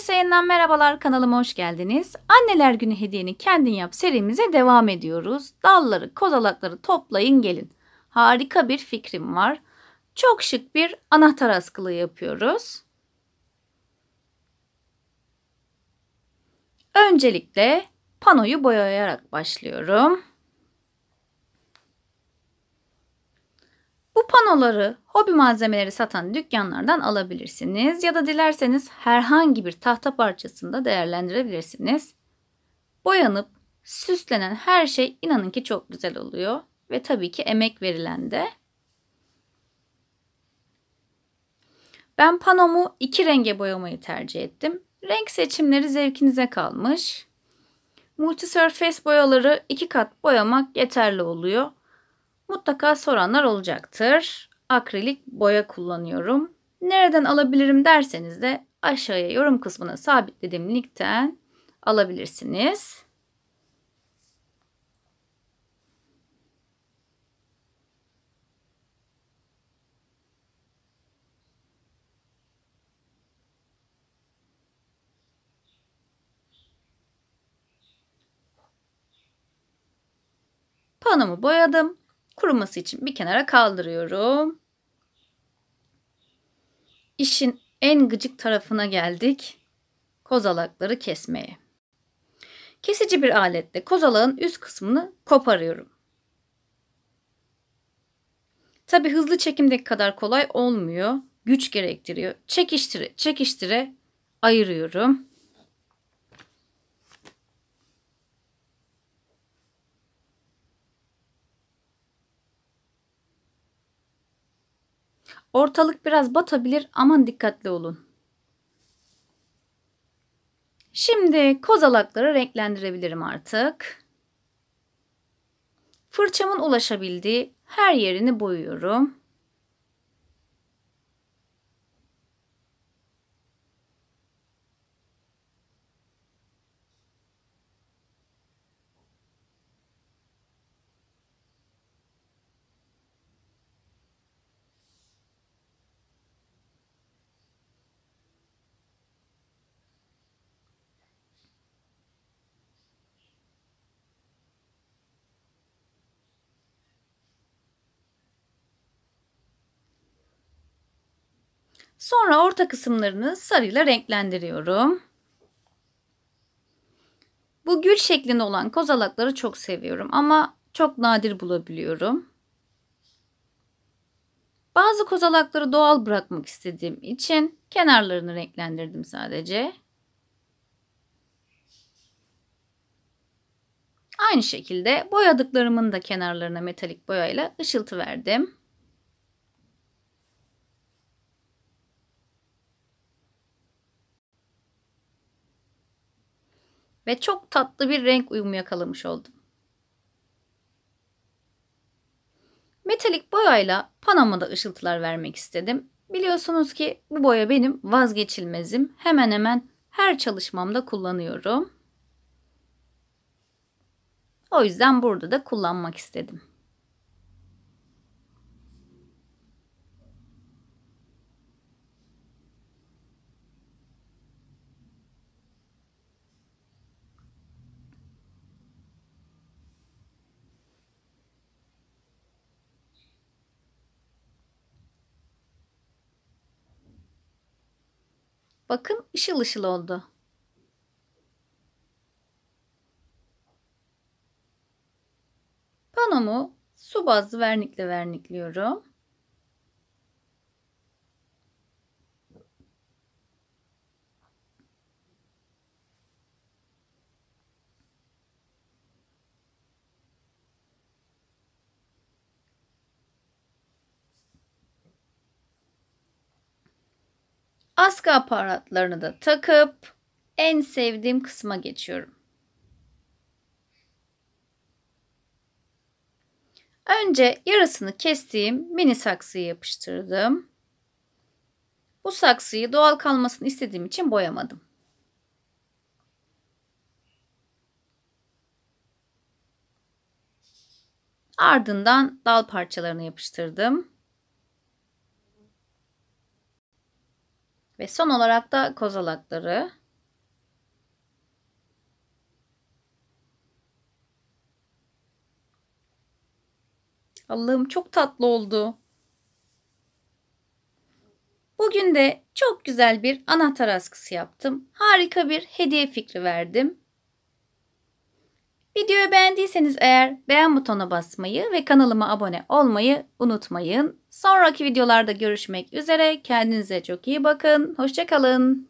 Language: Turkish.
Herkese yeniden merhabalar kanalıma hoş geldiniz. Anneler Günü hediyeni kendin yap serimize devam ediyoruz. Dalları, kozalakları toplayın gelin. Harika bir fikrim var. Çok şık bir anahtar askılığı yapıyoruz. Öncelikle panoyu boyayarak başlıyorum. Bu panoları hobi malzemeleri satan dükkanlardan alabilirsiniz ya da dilerseniz herhangi bir tahta parçasında değerlendirebilirsiniz. Boyanıp süslenen her şey inanın ki çok güzel oluyor ve tabii ki emek verilen de. Ben panomu iki renge boyamayı tercih ettim. Renk seçimleri zevkinize kalmış. Multi surface boyaları iki kat boyamak yeterli oluyor. Mutlaka soranlar olacaktır. Akrilik boya kullanıyorum. Nereden alabilirim derseniz de aşağıya yorum kısmına sabitlediğim linkten alabilirsiniz. Panomu boyadım kuruması için bir kenara kaldırıyorum. İşin en gıcık tarafına geldik. Kozalakları kesmeye. Kesici bir aletle kozalağın üst kısmını koparıyorum. Tabi hızlı çekimdeki kadar kolay olmuyor. Güç gerektiriyor. Çekiştire çekiştire ayırıyorum. Ortalık biraz batabilir aman dikkatli olun. Şimdi kozalakları renklendirebilirim artık. Fırçamın ulaşabildiği her yerini boyuyorum. Sonra orta kısımlarını sarıyla renklendiriyorum. Bu gül şeklinde olan kozalakları çok seviyorum ama çok nadir bulabiliyorum. Bazı kozalakları doğal bırakmak istediğim için kenarlarını renklendirdim sadece. Aynı şekilde boyadıklarımın da kenarlarına metalik boyayla ışıltı verdim. ve çok tatlı bir renk uyumu yakalamış oldum. Metalik boyayla Panama'da ışıltılar vermek istedim. Biliyorsunuz ki bu boya benim vazgeçilmezim. Hemen hemen her çalışmamda kullanıyorum. O yüzden burada da kullanmak istedim. Bakın ışıl ışıl oldu. Panomu su bazlı vernikle vernikliyorum. Askı aparatlarını da takıp en sevdiğim kısma geçiyorum. Önce yarısını kestiğim mini saksıyı yapıştırdım. Bu saksıyı doğal kalmasını istediğim için boyamadım. Ardından dal parçalarını yapıştırdım. Ve son olarak da kozalakları. Allah'ım çok tatlı oldu. Bugün de çok güzel bir anahtar askısı yaptım. Harika bir hediye fikri verdim. Videoyu beğendiyseniz eğer beğen butonuna basmayı ve kanalıma abone olmayı unutmayın. Sonraki videolarda görüşmek üzere. Kendinize çok iyi bakın. Hoşçakalın.